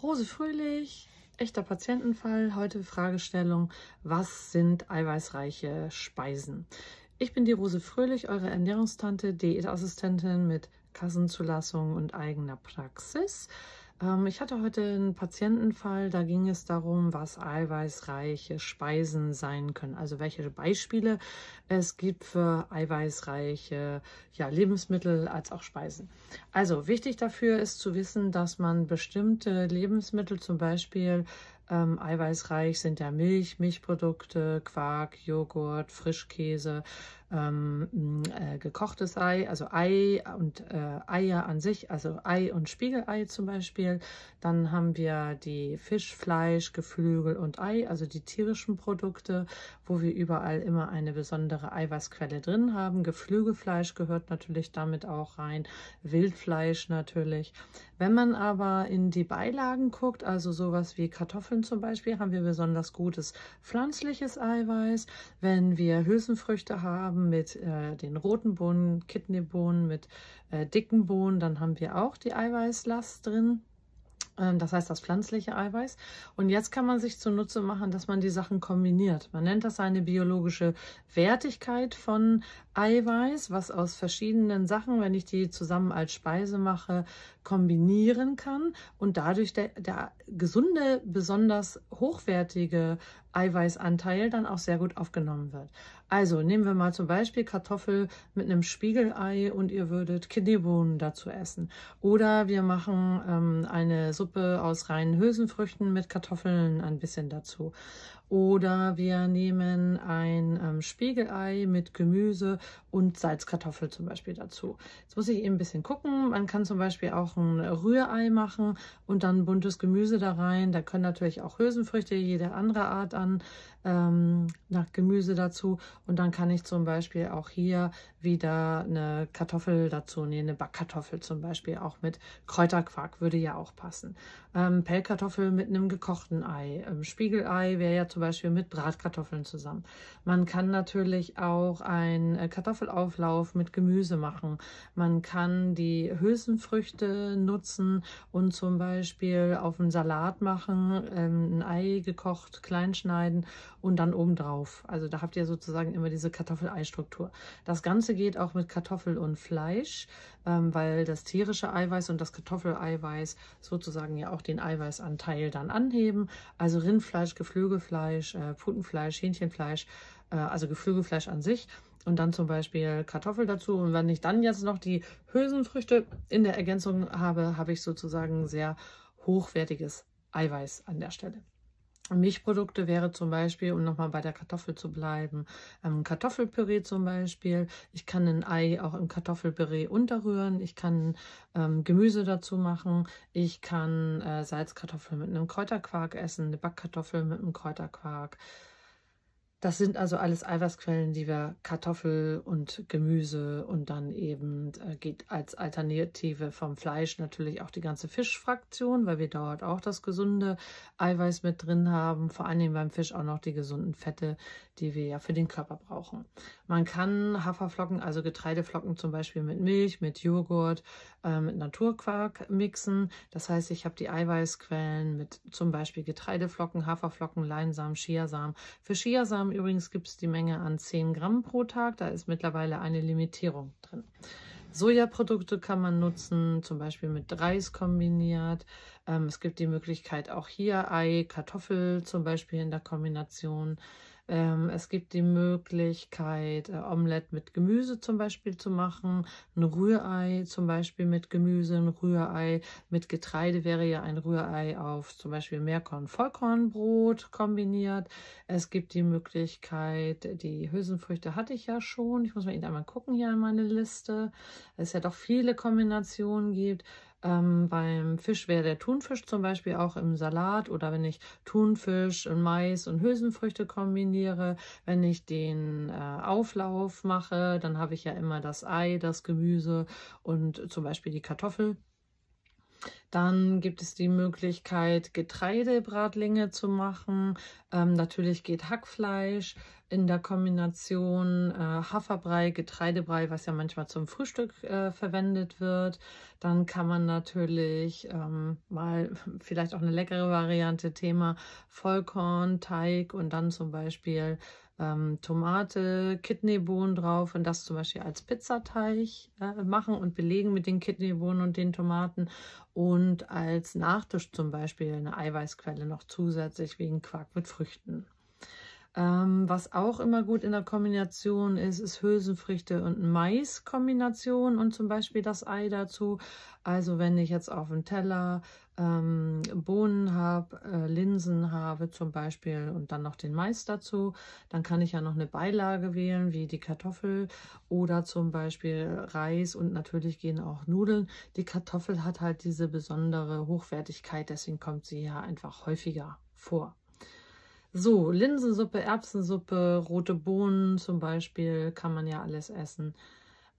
Rose Fröhlich, echter Patientenfall. Heute Fragestellung, was sind eiweißreiche Speisen? Ich bin die Rose Fröhlich, eure Ernährungstante, Diätassistentin mit Kassenzulassung und eigener Praxis. Ähm, ich hatte heute einen Patientenfall, da ging es darum, was eiweißreiche Speisen sein können. Also welche Beispiele es gibt für eiweißreiche ja, Lebensmittel als auch Speisen. Also wichtig dafür ist zu wissen, dass man bestimmte Lebensmittel zum Beispiel ähm, eiweißreich sind ja Milch, Milchprodukte, Quark, Joghurt, Frischkäse, ähm, äh, gekochtes Ei, also Ei und äh, Eier an sich, also Ei und Spiegelei zum Beispiel. Dann haben wir die Fisch, Fleisch, Geflügel und Ei, also die tierischen Produkte, wo wir überall immer eine besondere Eiweißquelle drin haben. Geflügelfleisch gehört natürlich damit auch rein, Wildfleisch natürlich. Wenn man aber in die Beilagen guckt, also sowas wie Kartoffeln, Kartoffeln zum Beispiel haben wir besonders gutes pflanzliches Eiweiß. Wenn wir Hülsenfrüchte haben mit äh, den roten Bohnen, Kidneybohnen, mit äh, dicken Bohnen, dann haben wir auch die Eiweißlast drin. Ähm, das heißt das pflanzliche Eiweiß. Und jetzt kann man sich zunutze machen, dass man die Sachen kombiniert. Man nennt das eine biologische Wertigkeit von Eiweiß, was aus verschiedenen Sachen, wenn ich die zusammen als Speise mache, kombinieren kann und dadurch der, der gesunde, besonders hochwertige Eiweißanteil dann auch sehr gut aufgenommen wird. Also nehmen wir mal zum Beispiel Kartoffel mit einem Spiegelei und ihr würdet Kidneybohnen dazu essen. Oder wir machen ähm, eine Suppe aus reinen Hülsenfrüchten mit Kartoffeln ein bisschen dazu. Oder wir nehmen ein ähm, Spiegelei mit Gemüse und Salzkartoffel zum Beispiel dazu. Jetzt muss ich eben ein bisschen gucken. Man kann zum Beispiel auch ein Rührei machen und dann buntes Gemüse da rein. Da können natürlich auch Hülsenfrüchte jede andere Art an ähm, nach Gemüse dazu. Und dann kann ich zum Beispiel auch hier wieder eine Kartoffel dazu nehmen, eine Backkartoffel zum Beispiel, auch mit Kräuterquark würde ja auch passen. Ähm, Pellkartoffel mit einem gekochten Ei, ähm, Spiegelei wäre ja zum Beispiel mit Bratkartoffeln zusammen. Man kann natürlich auch einen äh, Kartoffelauflauf mit Gemüse machen. Man kann die Hülsenfrüchte nutzen und zum Beispiel auf einen Salat machen, ähm, ein Ei gekocht, klein schneiden und dann obendrauf. Also da habt ihr sozusagen immer diese Kartoffel-Ei-Struktur. Das Ganze geht auch mit Kartoffel und Fleisch, ähm, weil das tierische Eiweiß und das Kartoffeleiweiß sozusagen ja auch den Eiweißanteil dann anheben. Also Rindfleisch, Geflügelfleisch, äh, Putenfleisch, Hähnchenfleisch, äh, also Geflügelfleisch an sich und dann zum Beispiel Kartoffel dazu. Und wenn ich dann jetzt noch die Hülsenfrüchte in der Ergänzung habe, habe ich sozusagen sehr hochwertiges Eiweiß an der Stelle. Milchprodukte wäre zum Beispiel, um nochmal bei der Kartoffel zu bleiben, ähm, Kartoffelpüree zum Beispiel. Ich kann ein Ei auch im Kartoffelpüree unterrühren. Ich kann ähm, Gemüse dazu machen. Ich kann äh, Salzkartoffeln mit einem Kräuterquark essen, eine Backkartoffel mit einem Kräuterquark. Das sind also alles Eiweißquellen, die wir Kartoffel und Gemüse und dann eben äh, geht als Alternative vom Fleisch natürlich auch die ganze Fischfraktion, weil wir dort auch das gesunde Eiweiß mit drin haben. Vor allen Dingen beim Fisch auch noch die gesunden Fette, die wir ja für den Körper brauchen. Man kann Haferflocken, also Getreideflocken zum Beispiel mit Milch, mit Joghurt, äh, mit Naturquark mixen. Das heißt, ich habe die Eiweißquellen mit zum Beispiel Getreideflocken, Haferflocken, Leinsamen, Chiasamen. Für Chiasamen Gramm. Übrigens gibt es die Menge an 10 Gramm pro Tag. Da ist mittlerweile eine Limitierung drin. Sojaprodukte kann man nutzen, zum Beispiel mit Reis kombiniert. Ähm, es gibt die Möglichkeit auch hier Ei, Kartoffel zum Beispiel in der Kombination. Ähm, es gibt die Möglichkeit, äh, Omelette mit Gemüse zum Beispiel zu machen, ein Rührei zum Beispiel mit Gemüse, ein Rührei mit Getreide wäre ja ein Rührei auf zum Beispiel Meerkorn-Vollkornbrot kombiniert. Es gibt die Möglichkeit, die Hülsenfrüchte hatte ich ja schon. Ich muss mal eben einmal gucken hier in meine Liste. Es ja doch viele Kombinationen gibt. Ähm, beim Fisch wäre der Thunfisch zum Beispiel auch im Salat oder wenn ich Thunfisch und Mais und Hülsenfrüchte kombiniere, wenn ich den äh, Auflauf mache, dann habe ich ja immer das Ei, das Gemüse und zum Beispiel die Kartoffel. Dann gibt es die Möglichkeit, Getreidebratlinge zu machen. Ähm, natürlich geht Hackfleisch in der Kombination äh, Haferbrei, Getreidebrei, was ja manchmal zum Frühstück äh, verwendet wird. Dann kann man natürlich ähm, mal vielleicht auch eine leckere Variante, Thema Vollkorn, Teig und dann zum Beispiel ähm, Tomate, Kidneybohnen drauf und das zum Beispiel als Pizzateig äh, machen und belegen mit den Kidneybohnen und den Tomaten. Und und als Nachtisch zum Beispiel eine Eiweißquelle noch zusätzlich wegen Quark mit Früchten. Ähm, was auch immer gut in der Kombination ist, ist Hülsenfrüchte und Maiskombination und zum Beispiel das Ei dazu. Also wenn ich jetzt auf dem Teller ähm, Bohnen habe, äh, Linsen habe zum Beispiel und dann noch den Mais dazu, dann kann ich ja noch eine Beilage wählen, wie die Kartoffel oder zum Beispiel Reis und natürlich gehen auch Nudeln. Die Kartoffel hat halt diese besondere Hochwertigkeit, deswegen kommt sie ja einfach häufiger vor. So, Linsensuppe, Erbsensuppe, rote Bohnen zum Beispiel, kann man ja alles essen.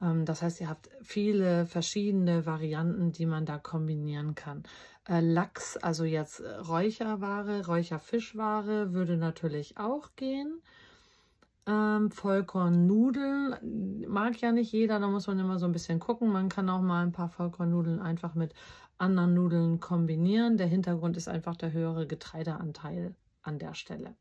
Ähm, das heißt, ihr habt viele verschiedene Varianten, die man da kombinieren kann. Äh, Lachs, also jetzt Räucherware, Räucherfischware würde natürlich auch gehen. Ähm, Vollkornnudeln mag ja nicht jeder, da muss man immer so ein bisschen gucken. Man kann auch mal ein paar Vollkornnudeln einfach mit anderen Nudeln kombinieren. Der Hintergrund ist einfach der höhere Getreideanteil an der Stelle.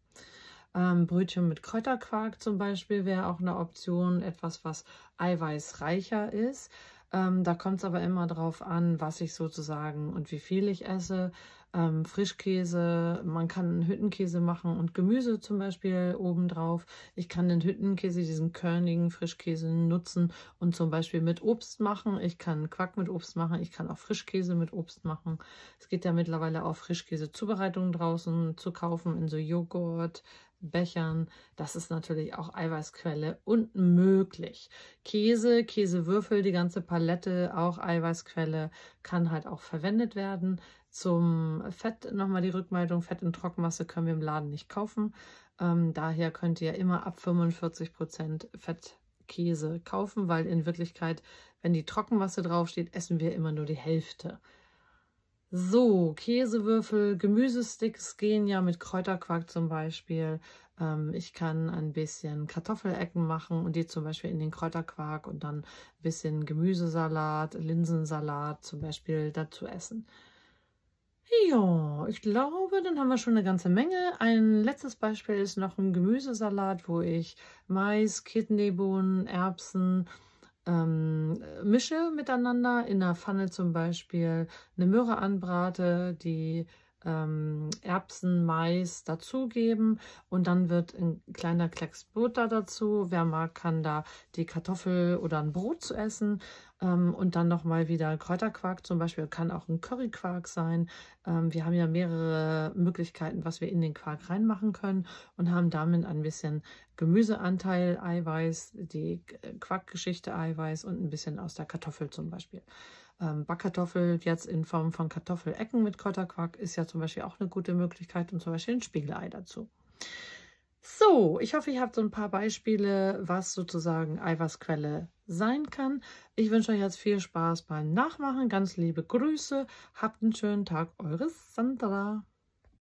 Ähm, Brötchen mit Kräuterquark zum Beispiel wäre auch eine Option, etwas, was eiweißreicher ist. Ähm, da kommt es aber immer darauf an, was ich sozusagen und wie viel ich esse. Ähm, Frischkäse, man kann Hüttenkäse machen und Gemüse zum Beispiel obendrauf. Ich kann den Hüttenkäse, diesen körnigen Frischkäse nutzen und zum Beispiel mit Obst machen. Ich kann Quack mit Obst machen, ich kann auch Frischkäse mit Obst machen. Es geht ja mittlerweile auch Frischkäsezubereitungen draußen zu kaufen in so Joghurt, Bechern. Das ist natürlich auch Eiweißquelle und möglich. Käse, Käsewürfel, die ganze Palette, auch Eiweißquelle, kann halt auch verwendet werden. Zum Fett nochmal die Rückmeldung, Fett in Trockenmasse können wir im Laden nicht kaufen. Ähm, daher könnt ihr immer ab 45% Prozent Fettkäse kaufen, weil in Wirklichkeit, wenn die Trockenmasse draufsteht, essen wir immer nur die Hälfte. So, Käsewürfel, Gemüsesticks gehen ja mit Kräuterquark zum Beispiel. Ähm, ich kann ein bisschen Kartoffelecken machen und die zum Beispiel in den Kräuterquark und dann ein bisschen Gemüsesalat, Linsensalat zum Beispiel dazu essen. Ja, ich glaube, dann haben wir schon eine ganze Menge. Ein letztes Beispiel ist noch ein Gemüsesalat, wo ich Mais, Kidneybohnen, Erbsen, ähm, mische miteinander, in einer Pfanne zum Beispiel eine Möhre anbrate, die ähm, Erbsen, Mais dazugeben und dann wird ein kleiner Klecks Butter dazu. Wer mag, kann da die Kartoffel oder ein Brot zu essen ähm, und dann nochmal wieder Kräuterquark zum Beispiel, kann auch ein Curryquark sein. Ähm, wir haben ja mehrere Möglichkeiten, was wir in den Quark reinmachen können und haben damit ein bisschen Gemüseanteil, Eiweiß, die Quarkgeschichte Eiweiß und ein bisschen aus der Kartoffel zum Beispiel. Ähm, Backkartoffel jetzt in Form von Kartoffelecken mit Kräuterquark ist ja zum Beispiel auch eine gute Möglichkeit und zum Beispiel ein Spiegelei dazu. So, ich hoffe, ihr habt so ein paar Beispiele, was sozusagen Eiweißquelle sein kann. Ich wünsche euch jetzt viel Spaß beim Nachmachen. Ganz liebe Grüße. Habt einen schönen Tag. Eure Sandra.